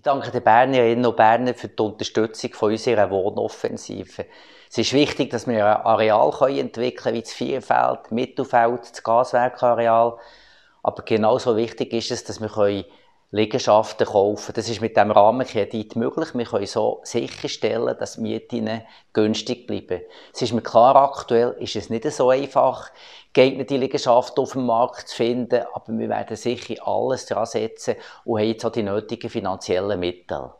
Ich danke den Bernerinnen und Bernern für die Unterstützung von unserer Wohnoffensive. Es ist wichtig, dass wir ein Areal entwickeln können, wie das Vierfeld, Mittelfeld, das Gaswerkareal. Aber genauso wichtig ist es, dass wir Liegenschaften kaufen. Das ist mit dem Rahmenkredit möglich. Wir können so sicherstellen, dass die Mietinnen günstig bleiben. Es ist mir klar, aktuell ist es nicht so einfach, geeignete Liegenschaften auf dem Markt zu finden, aber wir werden sicher alles daran setzen und haben jetzt auch die nötigen finanziellen Mittel.